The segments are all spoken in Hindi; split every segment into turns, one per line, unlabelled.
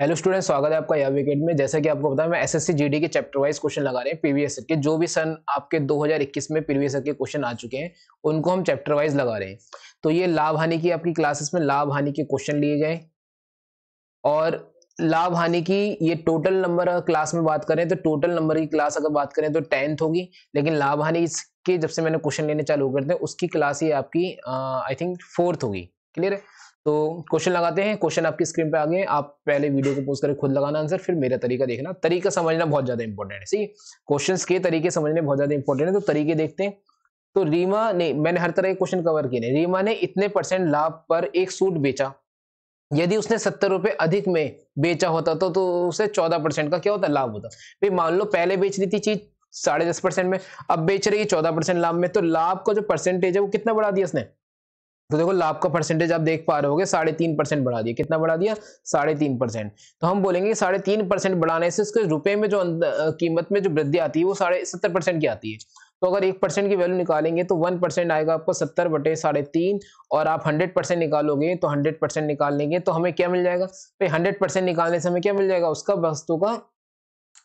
हेलो स्टूडेंट स्वागत है आपका या में जैसा कि आपको बताया मैं एसएससी जीडी के चैप्टर वाइज क्वेश्चन लगा रहे हैं पीवीएस के जो भी सन आपके 2021 में पीवीएस के क्वेश्चन आ चुके हैं उनको हम चैप्टर वाइज लगा रहे हैं तो ये लाभ हानि की आपकी क्लासेस में लाभ हानि के क्वेश्चन लिए गए और लाभ हानि की ये टोटल नंबर क्लास में बात करें तो टोटल नंबर की क्लास अगर बात करें तो टेंथ होगी लेकिन लाभ हानि के जब से मैंने क्वेश्चन लेने चालू करते हैं उसकी क्लास ये आपकी आई थिंक फोर्थ होगी क्लियर है तो क्वेश्चन लगाते हैं क्वेश्चन आपकी स्क्रीन पे आ गए आप पहले वीडियो को पोस्ट करें खुद लगाना आंसर फिर मेरा तरीका देखना तरीका समझना बहुत ज्यादा इंपॉर्टेंट है सही क्वेश्चन के तरीके समझने बहुत ज्यादा इंपॉर्टेंट है तो तरीके देखते हैं तो रीमा ने मैंने हर तरह के क्वेश्चन कवर किए रीमा ने इतने परसेंट लाभ पर एक सूट बेचा यदि उसने सत्तर रुपए अधिक में बेचा होता तो, तो उसे चौदह परसेंट का क्या होता लाभ होता भाई मान लो पहले बेच रही थी चीज साढ़े दस परसेंट में अब बेच रही है चौदह परसेंट लाभ में तो लाभ का जो परसेंटेज है वो कितना बढ़ा दिया उसने तो देखो लाभ का परसेंटेज आप देख पा रहे होगे साढ़े तीन परसेंट बढ़ा दिया कितना बढ़ा दिया साढ़े तीन परसेंट तो हम बोलेंगे साढ़े तीन परसेंट बढ़ाने से उसके रुपए में जो कीमत में जो वृद्धि आती है वो साढ़े सत्तर परसेंट की आती है तो अगर एक परसेंट की वैल्यू निकालेंगे तो वन परसेंट आएगा आपको सत्तर बटे साढ़े तीन और आप हंड्रेड परसेंट निकालोगे तो हंड्रेड परसेंट निकाल लेंगे तो हमें क्या मिल जाएगा भाई हंड्रेड परसेंट निकालने से हमें क्या मिल जाएगा उसका वस्तु का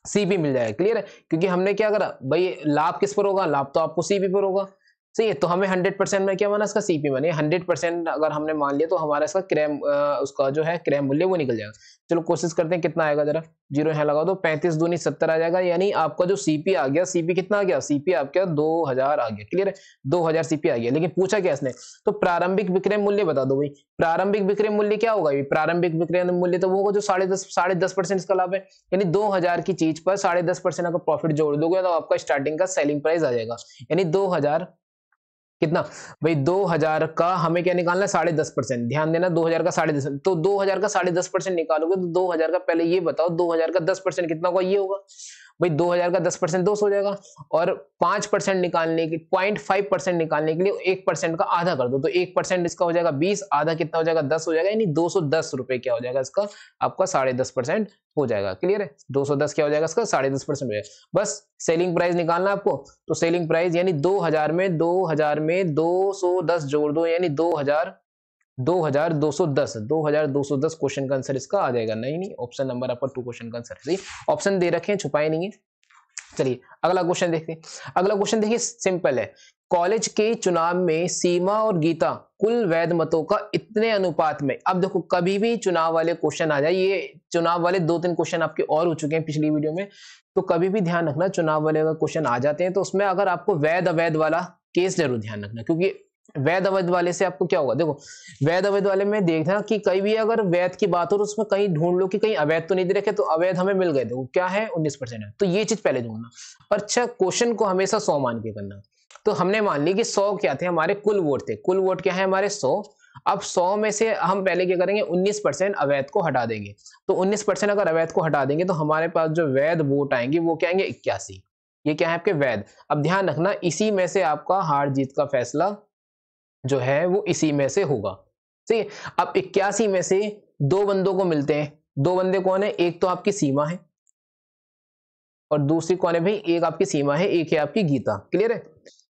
सीपी मिल जाएगा क्लियर है क्योंकि हमने क्या करा भाई लाभ किस पर होगा लाभ तो आपको सीपी पर होगा सही है तो हमें हंड्रेड परसेंट में क्या माना इसका सीपी मानिए हंड्रेड परसेंट अगर हमने मान लिया तो हमारा इसका क्रैम उसका जो है क्रैम मूल्य वो निकल जाएगा चलो कोशिश करते हैं कितना आएगा जरा जीरो यहाँ लगा दो पैंतीस दूनी सत्तर आ जाएगा यानी आपका जो सीपी आ गया सीपी कितना आ गया सीपी आपका दो हजार आ गया क्लियर है दो हजार सीपी आ गया लेकिन पूछा क्या इसने तो प्रारंभिक विक्रय मूल्य बता दो भाई प्रारंभिक विक्रय मूल्य क्या होगा प्रारंभिक विक्रय मूल्य तो वो होगा जो साढ़े दस साढ़े दस परसेंट इसका लाभ है यानी दो हजार की चीज पर साढ़े दस परसेंट अगर प्रॉफिट जोड़ दोगे तो आपका स्टार्टिंग का सेलिंग प्राइस आ जाएगा यानी दो हजार कितना भाई दो हजार का हमें क्या निकालना है साढ़े दस परसेंट ध्यान देना दो हजार का साढ़े दस तो दो हजार का साढ़े दस परसेंट निकालोगे तो दो हजार का पहले ये बताओ दो हजार का दस परसेंट कितना होगा ये होगा भाई 2000 का 10 परसेंट दो हो जाएगा और 5 परसेंट निकालने के 0.5 परसेंट निकालने के लिए एक परसेंट का आधा कर दो तो एक परसेंट इसका हो जाएगा 20 आधा कितना हो जाएगा 10 हो जाएगा यानी दो सौ क्या हो जाएगा इसका आपका साढ़े दस परसेंट हो जाएगा क्लियर है 210 क्या हो जाएगा इसका साढ़े दस परसेंट हो जाएगा बस सेलिंग प्राइस निकालना आपको तो सेलिंग प्राइस यानी दो में दो में दो जोड़ दो यानी दो 2210 क्वेश्चन का आंसर इसका आ जाएगा नहीं नहीं option number upper two question का आंसर सही ऑप्शन दे रखे हैं छुपाए नहीं है चलिए अगला क्वेश्चन देखते हैं अगला क्वेश्चन देखिए सिंपल है कॉलेज के चुनाव में सीमा और गीता कुल वैध मतों का इतने अनुपात में अब देखो कभी भी चुनाव वाले क्वेश्चन आ जाए ये चुनाव वाले दो तीन क्वेश्चन आपके और हो चुके हैं पिछली वीडियो में तो कभी भी ध्यान रखना चुनाव वाले अगर क्वेश्चन आ जाते हैं तो उसमें अगर आपको वैध अवैध वाला केस जरूर ध्यान रखना क्योंकि वैध अवैध वाले से आपको क्या होगा देखो वैध अवैध वाले में देखना कि कहीं भी अगर वैध की बात हो तो उसमें कहीं ढूंढ लो कि कहीं अवैध तो नहीं दे रखे तो अवैध हमें मिल गए देखो क्या है उन्नीस परसेंट है तो ये चीज पहले ढूंढना अच्छा क्वेश्चन को हमेशा सौ मान के करना तो हमने मान ली कि सौ क्या थे हमारे कुल वोट थे कुल वोट क्या है हमारे सौ अब सौ में से हम पहले क्या करेंगे उन्नीस परसेंट अवैध को हटा देंगे तो उन्नीस परसेंट अगर अवैध को हटा देंगे तो हमारे पास जो वैध वोट आएंगे वो क्या आएंगे इक्यासी ये क्या है आपके वैध अब ध्यान रखना इसी में से आपका हार जीत का फैसला जो है वो इसी में से होगा ठीक है अब इक्यासी में से दो बंदों को मिलते हैं दो बंदे कौन है एक तो आपकी सीमा है और दूसरी कौन है भाई एक आपकी सीमा है एक है आपकी गीता क्लियर है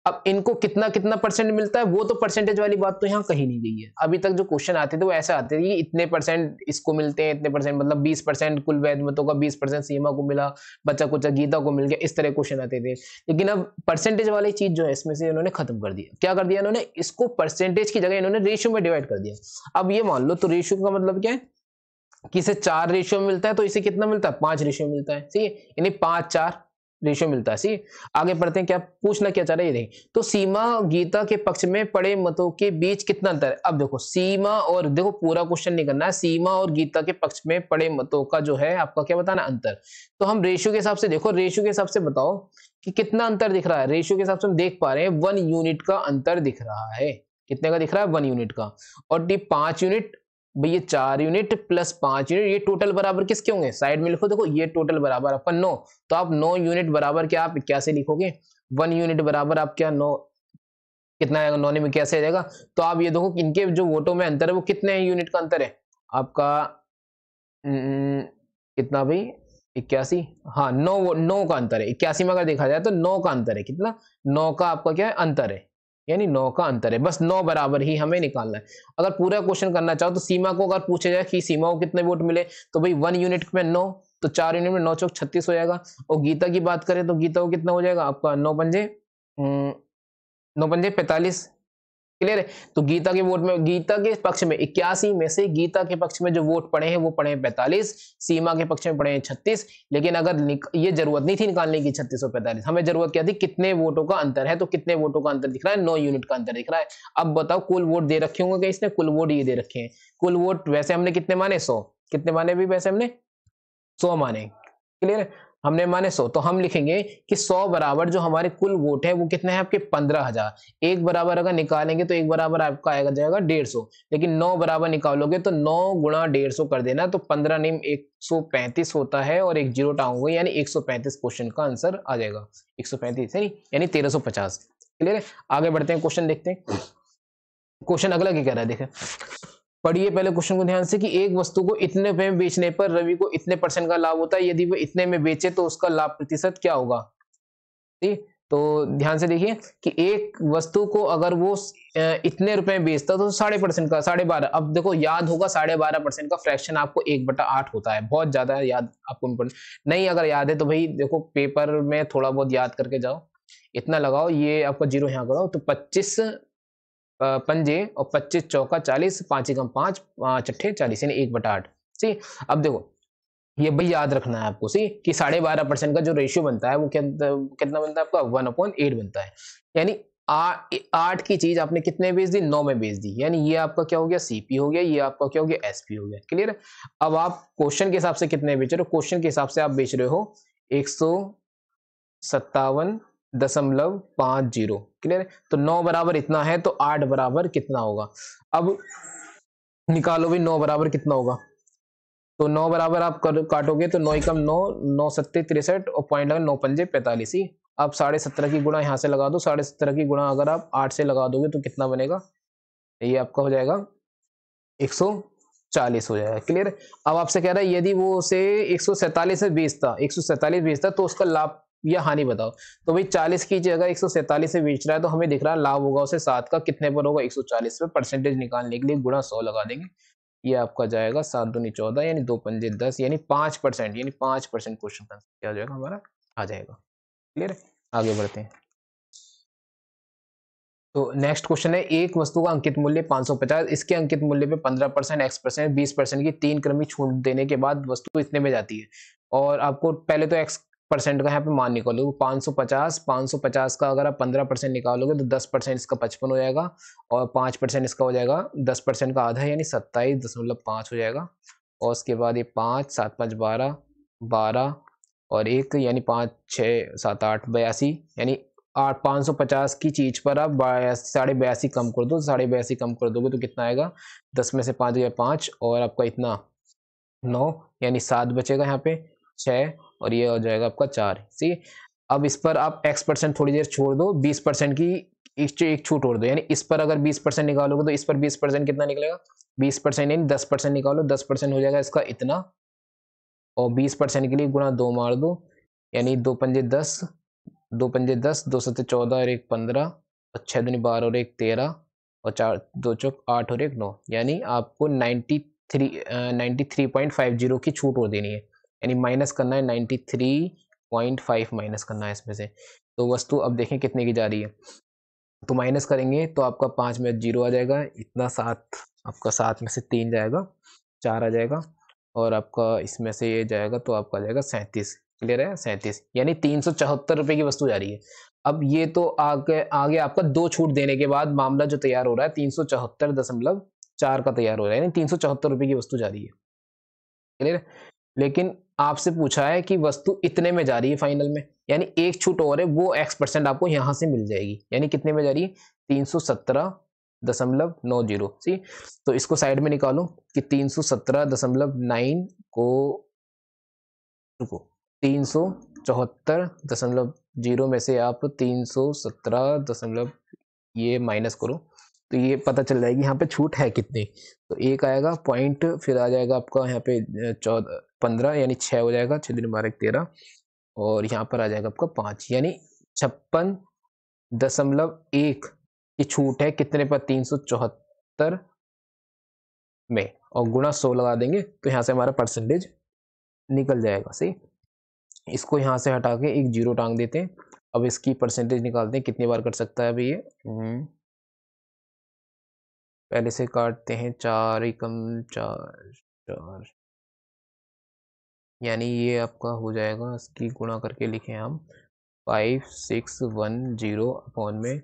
अब इनको कितना कितना परसेंट मिलता है वो तो परसेंटेज वाली बात तो यहाँ कहीं नहीं गई है अभी तक जो क्वेश्चन आते थे वो ऐसे आते थे कि इतने परसेंट इसको मिलते हैं इतने परसेंट मतलब 20 परसेंट कुल वैधमतों का 20 परसेंट सीमा को मिला बच्चा कुचा गीता को मिल गया इस तरह क्वेश्चन आते थे लेकिन अब परसेंटेज वाली चीज जो है इसमें से इन्होंने खत्म कर दिया क्या कर दिया इन्होंने इसको परसेंटेज की जगह इन्होंने रेशियो में डिवाइड कर दिया अब ये मान लो तो रेशियो का मतलब क्या है कि इसे चार रेशियो मिलता है तो इसे कितना मिलता है पांच रेशियो मिलता है ठीक है यानी पांच चार रेशियो मिलता है सी आगे पढ़ते हैं क्या पूछना क्या चाह रहा है ये तो सीमा गीता के पक्ष में पड़े मतों के बीच कितना अंतर है अब देखो सीमा और देखो पूरा क्वेश्चन नहीं करना है सीमा और गीता के पक्ष में पड़े मतों का जो है आपका क्या बताना अंतर तो हम रेशियो के हिसाब से देखो रेशियो के हिसाब से बताओ कि कितना अंतर दिख रहा है रेशियो के हिसाब से हम देख पा रहे हैं वन यूनिट का अंतर दिख रहा है कितने का दिख रहा है वन यूनिट का और डी पांच यूनिट भाई ये चार यूनिट प्लस पांच यूनिट ये टोटल बराबर किसके होंगे साइड में लिखो देखो ये टोटल बराबर आपका नौ तो आप नौ यूनिट बराबर क्या आप इक्यासी लिखोगे वन यूनिट बराबर आप क्या नौ कितना आएगा नौने में कैसे रहेगा तो आप ये देखो इनके जो वोटों में अंतर है वो कितने यूनिट का अंतर है आपका हम्म, कितना भाई इक्यासी हाँ नौ नौ का अंतर है इक्यासी में अगर देखा जाए तो नौ का अंतर है कितना नौ का आपका क्या है अंतर है यानी नौ का अंतर है बस नौ बराबर ही हमें निकालना है अगर पूरा क्वेश्चन करना चाहो तो सीमा को अगर पूछा जाए कि सीमा को कितने वोट मिले तो भाई वन यूनिट में नौ तो चार यूनिट में नौ चौक छत्तीस हो जाएगा और गीता की बात करें तो गीता को कितना हो जाएगा आपका नौ पंजे हम्म, नौ पंजे पैंतालीस क्लियर है तो गीता के वोट में गीता के पक्ष में इक्यासी में से गीता के पक्ष में जो वोट पड़े हैं वो पड़े हैं पैंतालीस सीमा के पक्ष में पड़े हैं छत्तीस लेकिन अगर ये जरूरत नहीं थी निकालने की छत्तीस और पैंतालीस हमें जरूरत क्या थी कितने वोटों का अंतर है तो कितने वोटों का अंतर दिख रहा है नौ यूनिट का अंतर दिख रहा है अब बताओ कुल वोट दे रखे होंगे इसने कुल वोट ये दे रखे हैं कुल वोट वैसे हमने कितने माने सौ कितने माने भी वैसे हमने सौ माने क्लियर है हमने माने सौ तो हम लिखेंगे कि सौ बराबर जो हमारे कुल वोट है वो कितने हैं आपके पंद्रह हजार एक बराबर अगर निकालेंगे तो एक बराबर आपका आएगा जाएगा डेढ़ सौ लेकिन नौ बराबर निकालोगे तो नौ गुणा डेढ़ सौ कर देना तो पंद्रह नेम एक सौ पैंतीस होता है और एक जीरो टाँगोगे यानी एक सौ पैंतीस क्वेश्चन का आंसर आ जाएगा एक सौ पैंतीस है यानी तेरह सौ पचास क्लियर है आगे बढ़ते हैं क्वेश्चन देखते हैं क्वेश्चन अगला क्या कह रहा है देखें पढ़िए पहले क्वेश्चन को ध्यान से कि एक वस्तु को इतने रुपए में बेचने पर रवि को इतने परसेंट का लाभ होता है यदि वह इतने में बेचे तो उसका लाभ प्रतिशत क्या होगा ठीक तो ध्यान से देखिए कि एक वस्तु को अगर वो इतने रुपए में बेचता तो साढ़े परसेंट का साढ़े बारह अब देखो याद होगा साढ़े बारह परसेंट का फ्रैक्शन आपको एक बटा आठ होता है बहुत ज्यादा याद आपको नहीं अगर याद है तो भाई देखो पेपर में थोड़ा बहुत याद करके जाओ इतना लगाओ ये आपका जीरो यहाँ करो तो पच्चीस पंजे और पच्चीस चौका चालीस पाँच एकम पाँच पाँच अट्ठे चालीस यानी एक बटा आठ ठीक अब देखो ये भाई याद रखना है आपको सही कि साढ़े बारह परसेंट का जो रेशियो बनता है वो कितना बनता है आपका वन अपॉइंट एट बनता है यानी आठ की चीज आपने कितने बेच दी नौ में बेच दी यानी ये आपका क्या हो गया सीपी हो गया ये आपका क्या हो गया एसपी हो गया क्लियर अब आप क्वेश्चन के हिसाब से कितने बेच रहे हो क्वेश्चन के हिसाब से आप बेच रहे हो एक सौ सत्तावन दशमलव पाँच जीरो क्लियर तो नौ बराबर इतना है तो आठ बराबर कितना होगा अब निकालो भी नौ बराबर कितना होगा तो नौ बराबर आप कर, काटोगे तो नौ एकम नौ नौ सत्ते तिरसठ और पॉइंट नौ पंजे पैंतालीस ही अब साढ़े सत्रह की गुणा यहाँ से लगा दो साढ़े सत्रह की गुणा अगर आप आठ से लगा दोगे तो कितना बनेगा ये आपका हो जाएगा एक सौ चालीस हो जाएगा क्लियर अब आपसे कह रहा है यदि वो उसे एक सौ सैतालीस में बेचता एक सौ सैतालीस बेचता तो उसका लाभ या हानि बताओ तो भाई चालीस की जगह एक से बेच रहा है तो हमें दिख रहा है लाभ होगा उसे सात का कितने पर होगा एक पे परसेंटेज निकालने के लिए गुणा सौ लगा देंगे ये आपका जाएगा सात दूनी चौदह यानी दो पंजे दस यानी पांच परसेंट यानी पांच परसेंट क्वेश्चन का क्या हो जाएगा हमारा आ जाएगा क्लियर आगे बढ़ते हैं तो नेक्स्ट क्वेश्चन है एक वस्तु का अंकित मूल्य 550 इसके अंकित मूल्य पे 15 परसेंट एक्स परसेंट बीस परसेंट की तीन क्रमी छूट देने के बाद वस्तु इतने में जाती है और आपको पहले तो एक्स परसेंट का यहाँ पे मान निकालोगे पाँच सौ पचास पाँच सौ पचास का अगर आप पंद्रह परसेंट निकालोगे तो दस परसेंट इसका पचपन हो जाएगा और पाँच परसेंट इसका हो जाएगा दस परसेंट का आधा यानी सत्ताईस दशमलव पाँच हो जाएगा और उसके बाद ये पाँच सात पाँच बारह बारह और एक यानी पाँच छः सात आठ बयासी यानी आठ पाँच सौ पचास की चीज़ पर आप बयासी साढ़े बयासी कम कर दो साढ़े बयासी कम कर दोगे तो कितना आएगा दस में से पाँच गया पाँच और आपका इतना नौ यानी सात बचेगा यहाँ पे छः और ये हो जाएगा आपका चार सी अब इस पर आप एक्स परसेंट थोड़ी देर छोड़ दो बीस परसेंट की एक छूट और दो यानी इस पर अगर बीस परसेंट निकालोगे तो इस पर बीस परसेंट कितना निकलेगा बीस परसेंट यानी दस परसेंट निकालो दस परसेंट हो जाएगा इसका इतना और बीस परसेंट के लिए गुणा दो मार दो यानी दो पंजे दस दो पंजे दस दो सत्य चौदह और एक पंद्रह और छः दुनी बारह और एक तेरह और चार दो चौक आठ और एक नौ यानी आपको ninety three ninety three point five zero की छूट और देनी है यानी माइनस करना है ninety three point five minus करना है इसमें से तो वस्तु अब देखें कितने की जा रही है तो माइनस करेंगे तो आपका पाँच में जीरो आ जाएगा इतना सात आपका सात में से तीन जाएगा चार आ जाएगा और आपका इसमें से ये जाएगा तो आपका आ जाएगा सैंतीस क्लियर है सैंतीस यानी तीन सौ चौहत्तर रुपये की वस्तु जा रही है अब ये तो आगे आगे आपका दो छूट देने के बाद मामला जो तैयार हो रहा है तीन सौ चौहत्तर दशमलव चार का तैयार हो रहा है यानी तीन सौ चौहत्तर रुपये की वस्तु जा रही है क्लियर लेकिन आपसे पूछा है कि वस्तु इतने में जा रही है फाइनल में यानी एक छूट और है वो एक्स परसेंट आपको यहाँ से मिल जाएगी यानी कितने में जा रही है तीन सौ सत्रह दशमलव नौ जीरो सी तो इसको साइड में निकालो कि तीन सौ सत्रह दशमलव नाइन को रुको तीन सौ चौहत्तर दशमलव जीरो में से आप तीन सौ सत्रह दशमलव ये माइनस करो तो ये पता चल जाएगी यहाँ पे छूट है कितनी तो एक आएगा पॉइंट फिर आ जाएगा आपका यहाँ पे चौदह पंद्रह यानी छः हो जाएगा छः दिन बारह तेरह और यहाँ पर आ जाएगा आपका पाँच यानी छप्पन दशमलव एक की छूट है कितने पर तीन सौ चौहत्तर में और गुणा सौ लगा देंगे तो यहाँ से हमारा परसेंटेज निकल जाएगा सही इसको यहाँ से हटा के एक जीरो टांग देते हैं अब इसकी परसेंटेज निकालते हैं कितनी बार कट सकता है अभी ये हम्म। पहले से काटते हैं चार एकम चार चार यानी ये आपका हो जाएगा इसकी गुणा करके लिखें हम five six one zero upon में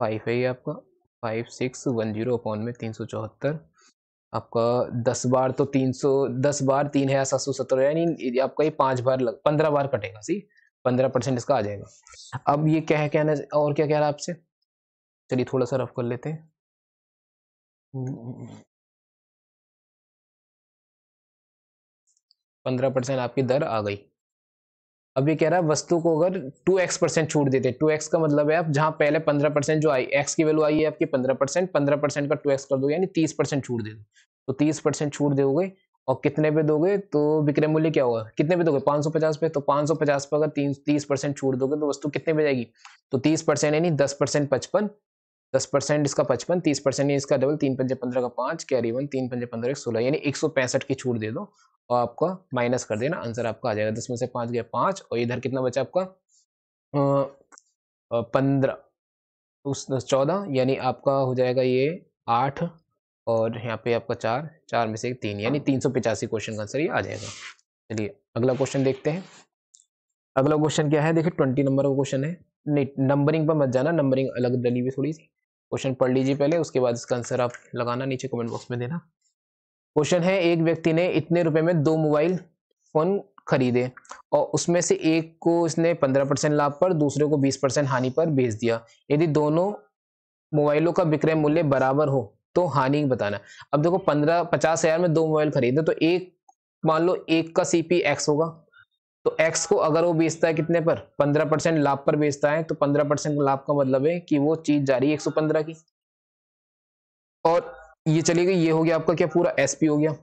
फाइव है ये आपका five six one zero upon में तीन सौ चौहत्तर आपका दस बार तो तीन सौ दस बार तीन है सात सौ सत्तर यानी आपका ये पाँच बार लग पंद्रह बार कटेगा सी पंद्रह परसेंट इसका आ जाएगा अब ये क्या है कहना और क्या कह रहा है आपसे चलिए थोड़ा सा रफ कर लेते हैं पंद्रह परसेंट आपकी दर आ गई अब ये कह रहा है वस्तु को अगर टू एक्स परसेंट छूट देते टू एक्स का मतलब है आप जहां पहले पंद्रह परसेंट जो आई एक्स की वैल्यू आई है आपकी पंद्रह परसेंट पंद्रह परसेंट का टू एक्स कर दो यानी तीस परसेंट छूट दे दो तो तीस परसेंट छूट दोगे और कितने पे दोगे तो विक्रय मूल्य क्या होगा कितने पे दोगे 550 पे तो 550 पे अगर तीस परसेंट छूट दोगे तो वस्तु कितने पे जाएगी तो तीस परसेंट यानी दस परसेंट पचपन दस परसेंट इसका पचपन तीस परसेंट इसका डबल तीन पंजे पंद्रह का पाँच कैरी वन तीन पंजे पंद्रह सोलह यानी एक सौ पैंसठ की छूट दे दो और आपका माइनस कर देना आंसर आपका आ जाएगा दस में से पाँच गया पाँच और इधर कितना बचा आपका पंद्रह उस चौदह यानी आपका हो जाएगा ये आठ और यहाँ पे आपका चार चार में से तीन यानी तीन सौ पिचासी क्वेश्चन का आंसर ये आ जाएगा चलिए अगला क्वेश्चन देखते हैं अगला क्वेश्चन क्या है देखिए ट्वेंटी नंबर का क्वेश्चन है नहीं नंबरिंग पर मत जाना नंबरिंग अलग डली हुई थोड़ी सी क्वेश्चन पढ़ लीजिए पहले उसके बाद इसका आंसर आप लगाना नीचे कमेंट बॉक्स में देना क्वेश्चन है एक व्यक्ति ने इतने रुपए में दो मोबाइल फोन खरीदे और उसमें से एक को उसने पंद्रह परसेंट लाभ पर दूसरे को बीस परसेंट हानि पर बेच दिया यदि दोनों मोबाइलों का विक्रय मूल्य बराबर हो तो हानि बताना अब देखो पंद्रह पचास हजार में दो मोबाइल खरीदे तो एक मान लो एक का सीपी एक्स होगा तो x को अगर वो बेचता है कितने पर 15 परसेंट लाभ पर बेचता है तो 15 परसेंट लाभ का मतलब है कि वो चीज जा रही है 115 की और ये चली गई ये हो गया आपका क्या पूरा एस हो गया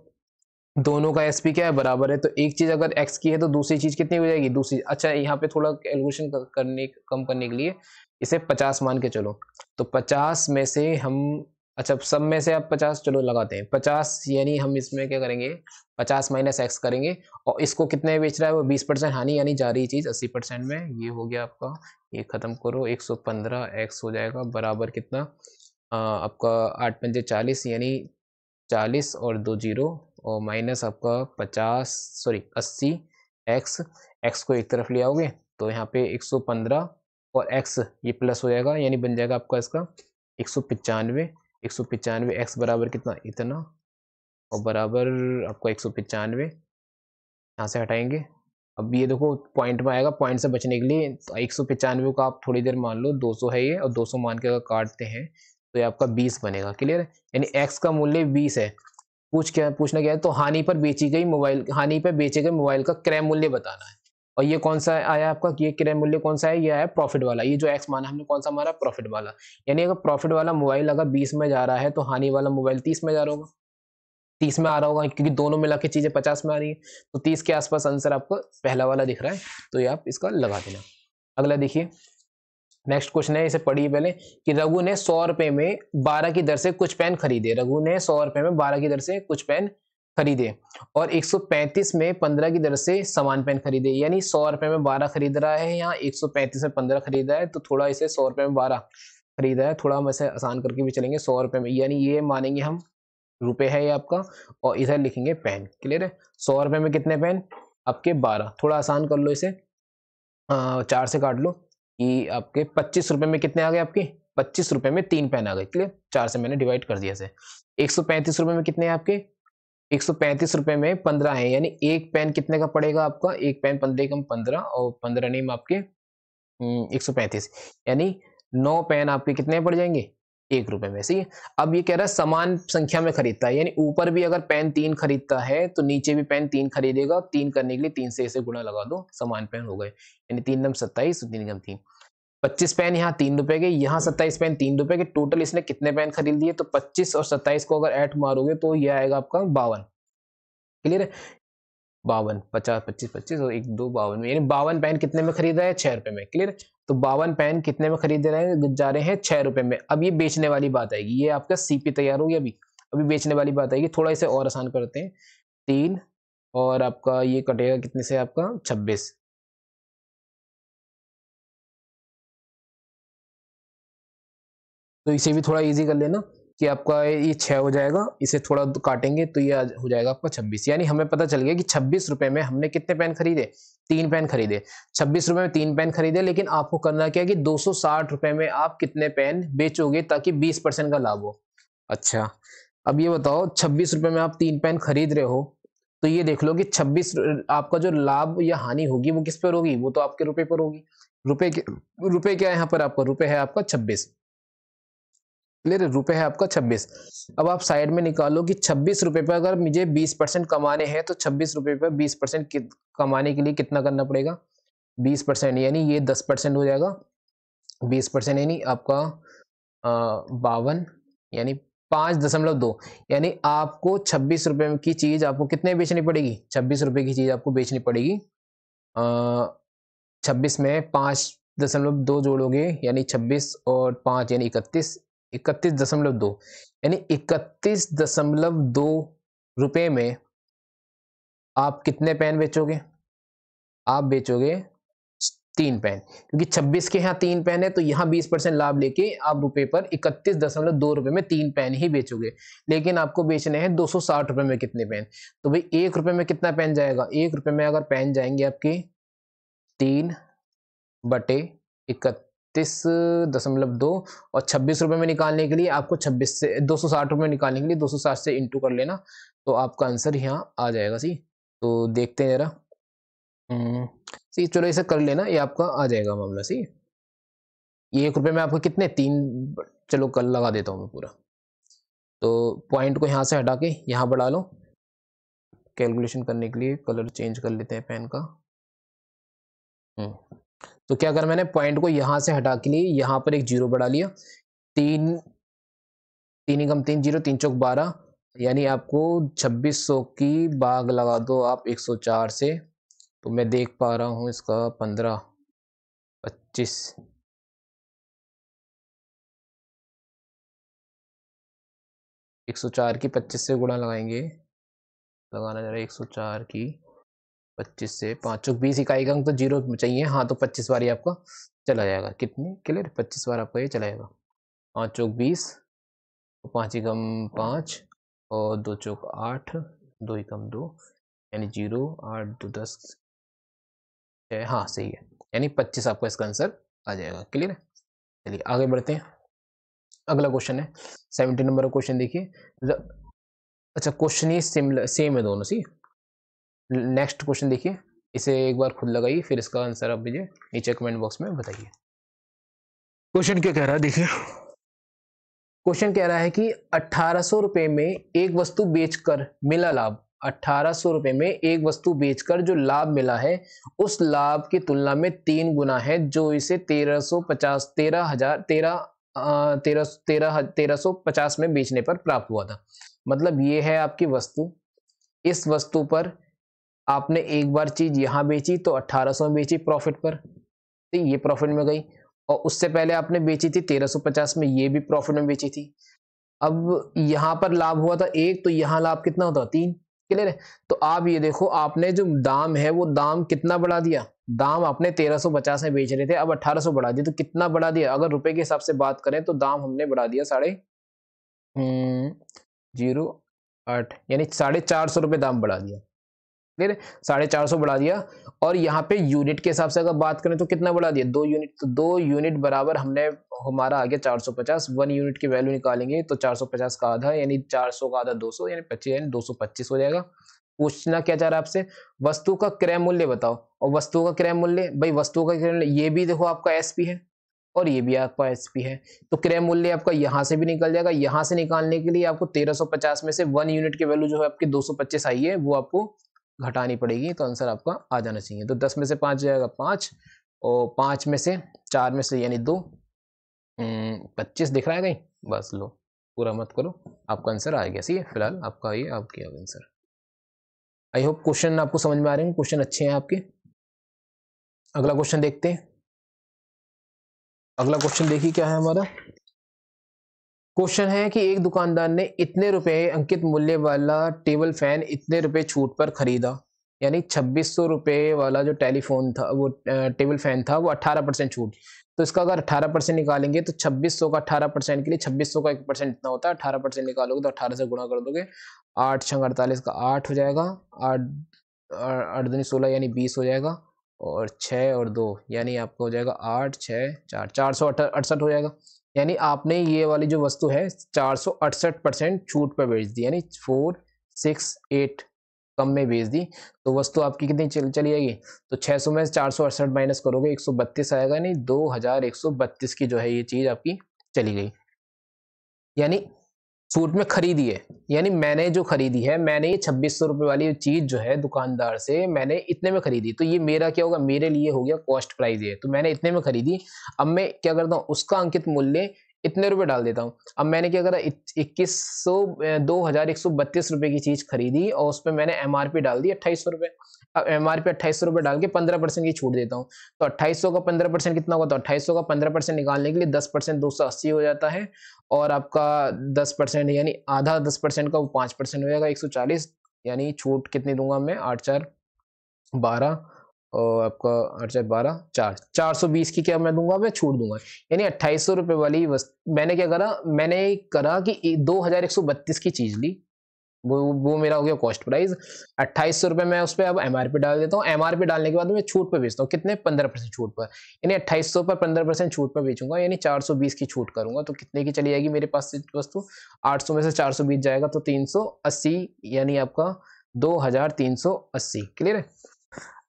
दोनों का एस क्या है बराबर है तो एक चीज अगर एक्स की है तो दूसरी चीज कितनी हो जाएगी दूसरी अच्छा यहाँ पे थोड़ा कैलकुलेशन करने कम करने के लिए इसे पचास मान के चलो तो पचास में से हम अच्छा सब में से आप पचास चलो लगाते हैं पचास यानी हम इसमें क्या करेंगे पचास माइनस एक्स करेंगे और इसको कितने बेच रहा है वो बीस परसेंट हानि यानी जा रही चीज़ अस्सी परसेंट में ये हो गया आपका ये ख़त्म करो एक सौ पंद्रह एक्स हो जाएगा बराबर कितना आ, आपका आठ पंजे चालीस यानी चालीस और दो जीरो और माइनस आपका पचास सॉरी अस्सी एक्स एक्स को एक तरफ ले आओगे तो यहाँ पे एक सौ पंद्रह और एक्स ये प्लस हो जाएगा यानी बन जाएगा आपका इसका एक सौ पचानवे एक सौ पचानवे एक्स बराबर कितना इतना और बराबर आपका एक सौ पचानवे यहाँ से हटाएंगे अब ये देखो पॉइंट में आएगा पॉइंट से बचने के लिए तो एक सौ पचानवे का आप थोड़ी देर मान लो दो सौ है ये और दो सौ मान के अगर काटते हैं तो ये आपका बीस बनेगा क्लियर है यानी एक्स का मूल्य बीस है पूछ क्या पूछना क्या है तो हानि पर बेची गई मोबाइल हानि पर बेचे गए मोबाइल का क्रय मूल्य बताना है और ये कौन सा आया आपका ये क्रय मूल्य कौन सा है ये आया प्रॉफिट वाला ये जो एक्स माना हमने कौन सा मारा प्रॉफिट वाला यानी अगर प्रॉफिट वाला मोबाइल अगर बीस में जा रहा है तो हानि वाला मोबाइल तीस में जा रहा होगा तीस में आ रहा होगा क्योंकि दोनों मिला के चीजें पचास में आ रही है तो तीस के आसपास आंसर आपको पहला वाला दिख रहा है तो ये आप इसका लगा देना अगला देखिए नेक्स्ट क्वेश्चन है इसे पढ़िए पहले कि रघु ने सौ रुपए में बारह की दर से कुछ पेन खरीदे रघु ने सौ रुपए में बारह की दर से कुछ पेन खरीदे और 135 में 15 की दर से समान पेन खरीदे यानी सौ रुपये में 12 खरीद रहा है यहाँ 135 में 15 खरीदा है तो थोड़ा इसे सौ रुपए में 12 खरीदा है थोड़ा हम इसे आसान करके भी चलेंगे सौ रुपए में यानी ये मानेंगे हम रुपए है ये आपका और इधर लिखेंगे पेन क्लियर है सौ रुपए में कितने पेन आपके बारह थोड़ा आसान कर लो इसे चार से काट लो कि आपके पच्चीस रुपये में कितने आ गए आपके पच्चीस रुपए में तीन पेन आ गए क्लियर चार से मैंने डिवाइड कर दिया इसे एक सौ पैंतीस रुपए में कितने आपके एक सौ पैंतीस रुपए में पंद्रह है यानी एक पेन कितने का पड़ेगा आपका एक पेन पंद्रह कम पंद्रह और पंद्रह नेम आपके हम्म, एक सौ पैंतीस यानी नौ पेन आपके कितने पड़ जाएंगे एक रुपए में सही है अब ये कह रहा है समान संख्या में खरीदता है यानी ऊपर भी अगर पेन तीन खरीदता है तो नीचे भी पेन तीन खरीदेगा तीन करने के लिए तीन से इसे गुणा लगा दो समान पेन हो गए यानी तीन नम सत्ताईस तीन गम तीन पच्चीस पेन यहाँ तीन रुपए के यहाँ सत्ताईस पेन तीन रुपए के टोटल इसने कितने पेन खरीद लिए तो पच्चीस और सत्ताईस को अगर एट मारोगे तो ये आएगा आपका बावन क्लियर है बावन पचास पच्चीस पच्चीस और एक दो बावन में यानी बावन पेन कितने में खरीद है छह रुपए में क्लियर तो बावन पेन कितने में खरीद रहे हैं जा रहे हैं छह रुपए में अब ये बेचने वाली बात आएगी ये आपका सीपी तैयार होगी अभी अभी बेचने वाली बात आएगी थोड़ा इसे और आसान करते हैं तीन और आपका ये कटेगा कितने से आपका छब्बीस तो इसे भी थोड़ा इजी कर लेना कि आपका ये छः हो जाएगा इसे थोड़ा काटेंगे तो ये हो जाएगा आपका छब्बीस यानी हमें पता चल गया कि छब्बीस रुपये में हमने कितने पेन खरीदे तीन पेन खरीदे छब्बीस रुपये में तीन पेन खरीदे लेकिन आपको करना क्या कि दो सौ साठ रुपये में आप कितने पेन बेचोगे ताकि बीस परसेंट का लाभ हो अच्छा अब ये बताओ छब्बीस रुपये में आप तीन पेन खरीद रहे हो तो ये देख लो कि छब्बीस आपका जो लाभ या हानि होगी वो किस पर होगी वो तो आपके रुपये पर होगी रुपये रुपये क्या है यहाँ पर आपका रुपये है आपका छब्बीस क्लियर रुपए है आपका छब्बीस अब आप साइड में निकालो कि छब्बीस रुपए पर अगर मुझे बीस परसेंट कमाने हैं तो छब्बीस रुपए पर बीस परसेंट कमाने के लिए कितना करना पड़ेगा बीस परसेंट यानी ये दस परसेंट हो जाएगा बीस परसेंट यानी आपका बावन यानी पाँच दशमलव दो यानी आपको छब्बीस रुपये की चीज़ आपको कितने बेचनी पड़ेगी छब्बीस रुपये की चीज़ आपको बेचनी पड़ेगी छब्बीस में पाँच दशमलव दो जोड़ोगे यानी छब्बीस और पाँच यानी इकतीस इकतीस दशमलव दो यानी इकतीस दशमलव दो रुपये में आप कितने पेन बेचोगे आप बेचोगे तीन पेन क्योंकि छब्बीस के यहाँ तीन पेन है तो यहाँ बीस परसेंट लाभ लेके आप रुपए पर इकतीस दशमलव दो रुपये में तीन पेन ही बेचोगे लेकिन आपको बेचने हैं दो सौ साठ रुपये में कितने पेन तो भाई एक रुपये में कितना पेन जाएगा एक रुपये में अगर पेन जाएंगे आपके तीन बटे इकतीस दशमलव दो और छब्बीस रुपये में निकालने के लिए आपको छब्बीस से दो सौ साठ रुपये निकालने के लिए दो सौ साठ से इंटू कर लेना तो आपका आंसर यहाँ आ जाएगा सी तो देखते हैं जरा हम्म, सी चलो इसे कर लेना ये आपका आ जाएगा मामला सी एक रुपये में आपको कितने तीन चलो कल लगा देता हूँ मैं पूरा तो पॉइंट को यहाँ से हटा के यहाँ बढ़ा लो कैलकुलेशन करने के लिए कलर चेंज कर लेते हैं पेन का हम्म। तो क्या अगर मैंने पॉइंट को यहाँ से हटा के लिए यहाँ पर एक जीरो बढ़ा लिया तीन तीन एकम तीन जीरो तीन चौक बारह यानी आपको छब्बीस सौ की बाघ लगा दो आप एक सौ चार से तो मैं देख पा रहा हूँ इसका पंद्रह पच्चीस एक सौ चार की पच्चीस से गुणा लगाएंगे लगाना जरा एक सौ चार की पच्चीस से पाँच चौक बीस इकाई का अंक तो जीरो चाहिए हाँ तो पच्चीस बार ये आपका चला जाएगा कितनी क्लियर पच्चीस बार आपका ये चला जाएगा पाँच चौक बीस पाँच एकम पाँच और दो चौक आठ दो एकम दो यानी जीरो आठ दो दस छः हाँ सही है यानी पच्चीस आपका इसका आंसर आ जाएगा क्लियर है चलिए आगे बढ़ते हैं अगला क्वेश्चन है सेवेंटी नंबर का क्वेश्चन देखिए अच्छा क्वेश्चन ही सिमिलर सेम है दोनों सी नेक्स्ट क्वेश्चन देखिए इसे एक बार खुद लगाइए फिर इसका आंसर आप मुझे नीचे कमेंट बॉक्स में बताइए क्वेश्चन क्या कह रहा है देखिए क्वेश्चन कह रहा है कि अट्ठारह रुपए में एक वस्तु बेचकर मिला लाभ अट्ठारह रुपए में एक वस्तु बेचकर जो लाभ मिला है उस लाभ की तुलना में तीन गुना है जो इसे तेरह सौ पचास तेरह हजार तेरह तेरह तेरह तेरह सौ पचास में बेचने पर प्राप्त हुआ था मतलब ये है आपकी वस्तु इस वस्तु पर आपने एक बार चीज़ यहाँ बेची तो अट्ठारह में बेची प्रॉफिट पर तो ये प्रॉफिट में गई और उससे पहले आपने बेची थी 1350 में ये भी प्रॉफिट में बेची थी अब यहाँ पर लाभ हुआ था एक तो यहाँ लाभ कितना होता तीन क्लियर है तो आप ये देखो आपने जो दाम है वो दाम कितना बढ़ा दिया दाम आपने 1350 में बेच रहे थे अब 1800 बढ़ा दिया तो कितना बढ़ा दिया अगर रुपए के हिसाब से बात करें तो दाम हमने बढ़ा दिया साढ़े हम्म, जीरो आठ यानी साढ़े चार सौ रुपये दाम बढ़ा दिया क्लियर है साढ़े चार सौ बढ़ा दिया और यहाँ पे यूनिट के हिसाब से अगर बात करें तो कितना बढ़ा दिया दो यूनिट तो दो यूनिट बराबर हमने हमारा आ गया चार सौ पचास वन यूनिट की वैल्यू निकालेंगे तो चार सौ पचास का आधा यानी चार सौ का आधा दो सौ यानी पच्चीस यानी दो सौ पच्चीस हो जाएगा पूछना क्या चाह रहा है आपसे वस्तु का क्रय मूल्य बताओ और वस्तु का क्रय मूल्य भाई वस्तु का क्रय ये भी देखो आपका एस है और ये भी आपका एस है तो क्रय मूल्य आपका यहाँ से भी निकल जाएगा यहाँ से निकालने के लिए आपको 1350 में से वन यूनिट की वैल्यू जो है आपकी पच्चीस आई है वो आपको घटानी पड़ेगी तो आंसर आपका आ जाना चाहिए तो दस में से पाँच जाएगा पाँच और पाँच में से चार में से यानी दो हम्म, पच्चीस दिख रहा है कहीं बस लो पूरा मत करो आपका आंसर आ गया सही है फिलहाल आपका ये आपके आंसर आई होप क्वेश्चन आपको समझ में आ रहे हैं क्वेश्चन अच्छे हैं आपके अगला क्वेश्चन देखते हैं अगला क्वेश्चन देखिए क्या है हमारा क्वेश्चन है कि एक दुकानदार ने इतने रुपए अंकित मूल्य वाला टेबल फैन इतने रुपए छूट पर खरीदा यानी छब्बीस सौ रुपये वाला जो टेलीफोन था वो टेबल फैन था वो अट्ठारह परसेंट छूट तो इसका अगर अट्ठारह परसेंट निकालेंगे तो छब्बीस सौ का अट्ठारह परसेंट के लिए छब्बीस सौ का एक परसेंट इतना होता है अट्ठारह परसेंट निकालोगे तो अट्ठारह से गुणा कर दोगे आठ छः अड़तालीस का आठ हो जाएगा आठ आठ दूनी सोलह यानी बीस हो जाएगा और छः और दो यानी आपका हो जाएगा आठ छः चार चार सौ अड़सठ हो जाएगा यानी आपने ये वाली जो वस्तु है चार परसेंट छूट पर बेच दी यानी फोर सिक्स एट कम में बेच दी तो वस्तु आपकी कितनी चल चली जाएगी तो 600 में चार सौ अड़सठ माइनस करोगे 132 आएगा यानी 2132 की जो है ये चीज़ आपकी चली गई यानी सूट में खरीदी है यानी मैंने जो खरीदी है मैंने ये छब्बीस सौ रुपये वाली चीज़ जो है दुकानदार से मैंने इतने में खरीदी तो ये मेरा क्या होगा मेरे लिए हो गया कॉस्ट प्राइस ये तो मैंने इतने में खरीदी अब मैं क्या करता हूँ उसका अंकित मूल्य इतने रुपए डाल देता हूँ अब मैंने क्या करा इक्कीस सौ दो हजार एक सौ बत्तीस रुपए की चीज़ खरीदी और उस पर मैंने एम डाल दी अट्ठाईस सौ रुपए एम अट्ठाईस रुपए डाल के पंद्रह परसेंट की छूट देता हूँ तो अट्ठाईस का पंद्रह परसेंट कितना होगा तो अट्ठाईस का पंद्रह परसेंट निकालने के लिए दस परसेंट दो सौ अस्सी हो जाता है और आपका दस परसेंट यानी आधा दस परसेंट का वो पाँच परसेंट हो जाएगा एक सौ चालीस यानी छूट कितनी दूंगा मैं आठ चार बारह और आपका आठ चार बारह चार चार सौ बीस की क्या मैं दूंगा मैं छूट दूंगा यानी अट्ठाईस सौ रुपये वाली वस्तु मैंने क्या करा मैंने करा कि दो हज़ार एक सौ बत्तीस की चीज़ ली वो वो मेरा हो गया कॉस्ट प्राइस अट्ठाईस सौ रुपये मैं उस पर अब एम डाल देता हूँ एम डालने के बाद मैं छूट पर बेचता हूँ कितने पंद्रह परसेंट छूट पर यानी अट्ठाईस सौ पर पंद्रह परसेंट छूट पर बेचूंगा यानी चार सौ बीस की छूट करूंगा तो कितने की चली जाएगी मेरे पास से वस्तु आठ सौ में से चार सौ बीस जाएगा तो तीन सौ अस्सी यानी आपका दो हजार तीन सौ अस्सी क्लियर है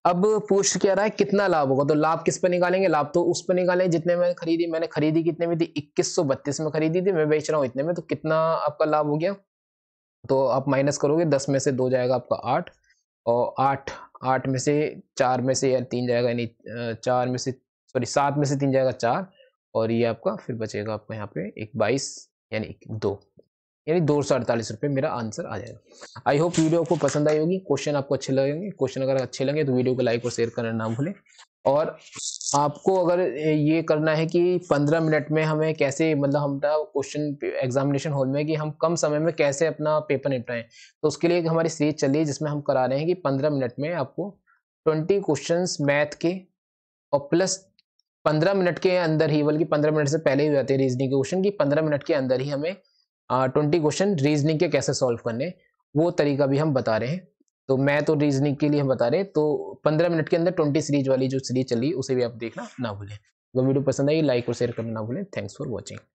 अब पूछ क्या रहा है कितना लाभ होगा तो लाभ किस पर निकालेंगे लाभ तो उस पर निकालेंगे जितने मैंने खरीदी मैंने खरीदी कितने में थी इक्कीस सौ बत्तीस में खरीदी थी मैं बेच रहा हूँ इतने में तो कितना आपका लाभ हो गया तो आप माइनस करोगे दस में से दो जाएगा आपका आठ और आठ आठ में से चार में से या तीन जाएगा यानी चार में से सॉरी सात में से तीन जाएगा चार और ये आपका फिर बचेगा आपका यहाँ पे एक बाईस यानी दो यानी दो सौ अड़तालीस रुपये मेरा आंसर आ जाएगा आई होप वीडियो आपको पसंद आई होगी क्वेश्चन आपको अच्छे लगेंगे क्वेश्चन अगर अच्छे लगे तो वीडियो को लाइक और शेयर करना ना भूलें और आपको अगर ये करना है कि पंद्रह मिनट में हमें कैसे मतलब हमारा क्वेश्चन एग्जामिनेशन हॉल में कि हम कम समय में कैसे अपना पेपर निपटाएं तो उसके लिए हमारी सीरीज चली है जिसमें हम करा रहे हैं कि पंद्रह मिनट में आपको ट्वेंटी क्वेश्चन मैथ के और प्लस पंद्रह मिनट के अंदर ही बल्कि पंद्रह मिनट से पहले ही हो जाते हैं रीजनिंग के क्वेश्चन कि पंद्रह मिनट के अंदर ही हमें ट्वेंटी क्वेश्चन रीजनिंग के कैसे सॉल्व करने वो तरीका भी हम बता रहे हैं तो मैं तो रीजनिंग के लिए हम बता रहे तो पंद्रह मिनट के अंदर ट्वेंटी सीरीज वाली जो सीरीज चली उसे भी आप देखना ना भूलें अगर वीडियो पसंद आई लाइक और शेयर करना ना भूलें थैंक्स फॉर वॉचिंग